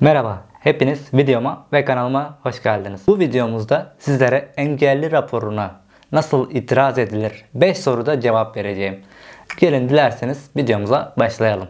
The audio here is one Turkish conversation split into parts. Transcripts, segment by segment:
Merhaba, hepiniz videoma ve kanalıma hoş geldiniz. Bu videomuzda sizlere engelli raporuna nasıl itiraz edilir 5 soruda cevap vereceğim. Gelin dilerseniz videomuza başlayalım.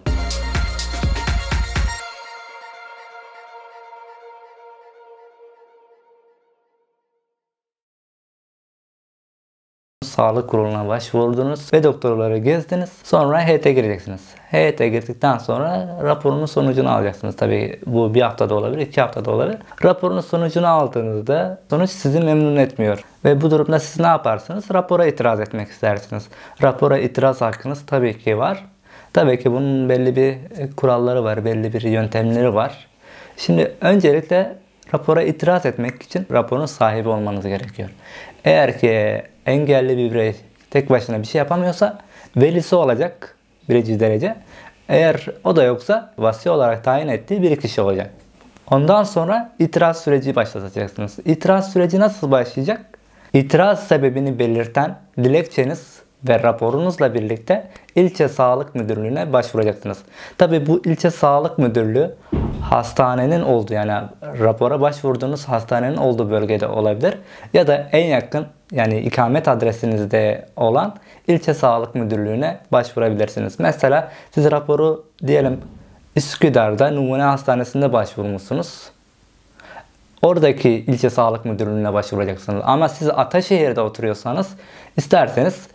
sağlık kuruluna başvurdunuz ve doktorları gezdiniz. Sonra heyete gireceksiniz. Heyete girdikten sonra raporunun sonucunu alacaksınız. Tabi bu bir haftada olabilir, iki haftada olabilir. Raporunun sonucunu aldığınızda sonuç sizi memnun etmiyor. Ve bu durumda siz ne yaparsınız? Rapora itiraz etmek istersiniz. Rapora itiraz hakkınız tabii ki var. Tabii ki bunun belli bir e, kuralları var, belli bir yöntemleri var. Şimdi öncelikle rapora itiraz etmek için raporun sahibi olmanız gerekiyor. Eğer ki engelli bir birey tek başına bir şey yapamıyorsa velisi olacak birinci derece. Eğer o da yoksa vasi olarak tayin ettiği bir kişi olacak. Ondan sonra itiraz süreci başlatacaksınız. İtiraz süreci nasıl başlayacak? İtiraz sebebini belirten dilekçeniz ve raporunuzla birlikte ilçe sağlık müdürlüğüne başvuracaksınız. Tabi bu ilçe sağlık müdürlüğü hastanenin oldu yani rapora başvurduğunuz hastanenin olduğu bölgede olabilir. Ya da en yakın yani ikamet adresinizde olan ilçe sağlık müdürlüğüne başvurabilirsiniz. Mesela siz raporu diyelim Üsküdar'da numune hastanesinde başvurmuşsunuz. Oradaki ilçe sağlık müdürlüğüne başvuracaksınız. Ama siz Ataşehir'de oturuyorsanız isterseniz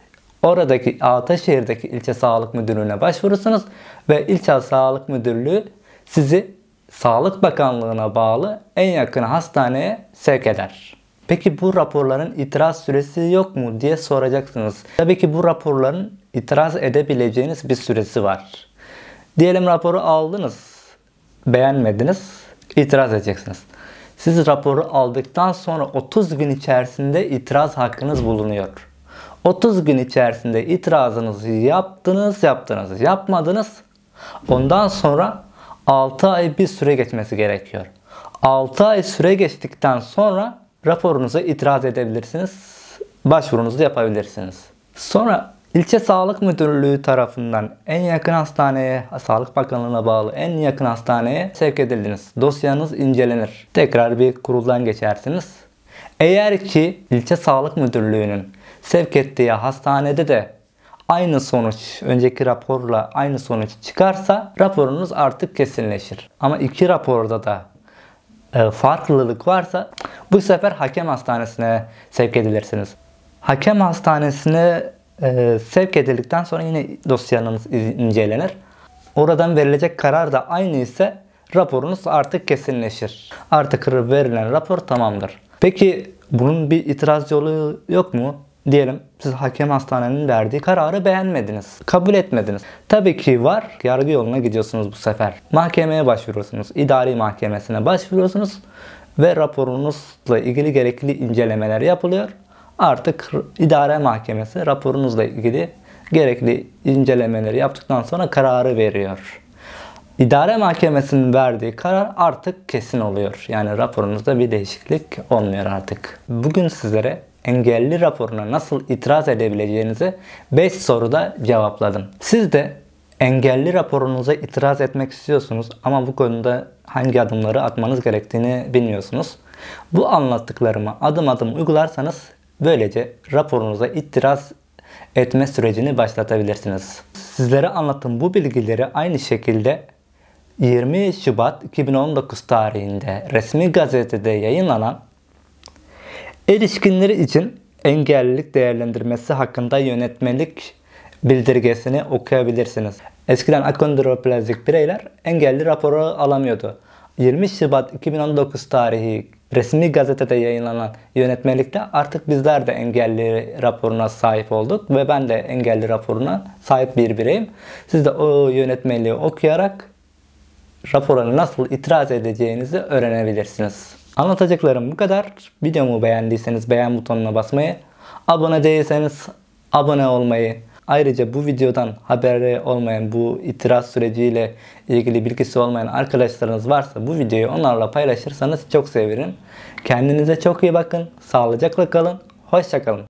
oradaki Ataşehir'deki ilçe sağlık müdürlüğüne başvurursunuz ve ilçe sağlık müdürlüğü sizi Sağlık Bakanlığı'na bağlı en yakın hastaneye sevk eder. Peki bu raporların itiraz süresi yok mu diye soracaksınız. Tabii ki bu raporların itiraz edebileceğiniz bir süresi var. Diyelim raporu aldınız, beğenmediniz, itiraz edeceksiniz. Siz raporu aldıktan sonra 30 gün içerisinde itiraz hakkınız bulunuyor. 30 gün içerisinde itirazınızı yaptınız, yaptınız, yapmadınız. Ondan sonra 6 ay bir süre geçmesi gerekiyor. 6 ay süre geçtikten sonra raporunuzu itiraz edebilirsiniz. Başvurunuzu yapabilirsiniz. Sonra ilçe sağlık müdürlüğü tarafından en yakın hastaneye, Sağlık Bakanlığı'na bağlı en yakın hastaneye sevk edildiniz. Dosyanız incelenir. Tekrar bir kuruldan geçersiniz. Eğer ki ilçe sağlık müdürlüğünün sevk ettiği hastanede de aynı sonuç önceki raporla aynı sonuç çıkarsa raporunuz artık kesinleşir. Ama iki raporda da e, farklılık varsa bu sefer hakem hastanesine sevk edilirsiniz. Hakem hastanesine e, sevk edildikten sonra yine dosyanız incelenir. Oradan verilecek karar da aynı ise raporunuz artık kesinleşir. Artık verilen rapor tamamdır. Peki bunun bir itiraz yolu yok mu? Diyelim siz hakem hastanenin verdiği kararı beğenmediniz. Kabul etmediniz. Tabii ki var. Yargı yoluna gidiyorsunuz bu sefer. Mahkemeye başvuruyorsunuz. idari mahkemesine başvuruyorsunuz. Ve raporunuzla ilgili gerekli incelemeler yapılıyor. Artık idare mahkemesi raporunuzla ilgili gerekli incelemeleri yaptıktan sonra kararı veriyor. İdare mahkemesinin verdiği karar artık kesin oluyor. Yani raporunuzda bir değişiklik olmuyor artık. Bugün sizlere engelli raporuna nasıl itiraz edebileceğinizi 5 soruda cevapladım. Siz de engelli raporunuza itiraz etmek istiyorsunuz ama bu konuda hangi adımları atmanız gerektiğini bilmiyorsunuz. Bu anlattıklarımı adım adım uygularsanız böylece raporunuza itiraz etme sürecini başlatabilirsiniz. Sizlere anlattığım bu bilgileri aynı şekilde 20 Şubat 2019 tarihinde resmi gazetede yayınlanan Erişkinler için engellilik değerlendirmesi hakkında yönetmelik bildirgesini okuyabilirsiniz. Eskiden akondroplazik bireyler engelli raporu alamıyordu. 20 Şubat 2019 tarihi resmi gazetede yayınlanan yönetmelikte artık bizler de engelli raporuna sahip olduk ve ben de engelli raporuna sahip bir bireyim. Siz de o yönetmeliği okuyarak rapora nasıl itiraz edeceğinizi öğrenebilirsiniz. Anlatacaklarım bu kadar. Videomu beğendiyseniz beğen butonuna basmayı, abone değilseniz abone olmayı, ayrıca bu videodan haberi olmayan bu itiraz süreciyle ilgili bilgisi olmayan arkadaşlarınız varsa bu videoyu onlarla paylaşırsanız çok sevinirim. Kendinize çok iyi bakın, sağlıcakla kalın, hoşçakalın.